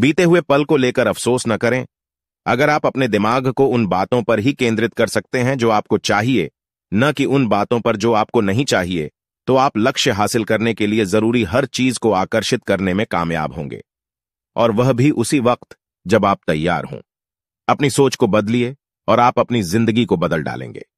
बीते हुए पल को लेकर अफसोस न करें अगर आप अपने दिमाग को उन बातों पर ही केंद्रित कर सकते हैं जो आपको चाहिए न कि उन बातों पर जो आपको नहीं चाहिए तो आप लक्ष्य हासिल करने के लिए जरूरी हर चीज को आकर्षित करने में कामयाब होंगे और वह भी उसी वक्त जब आप तैयार हों अपनी सोच को बदलिए और आप अपनी जिंदगी को बदल डालेंगे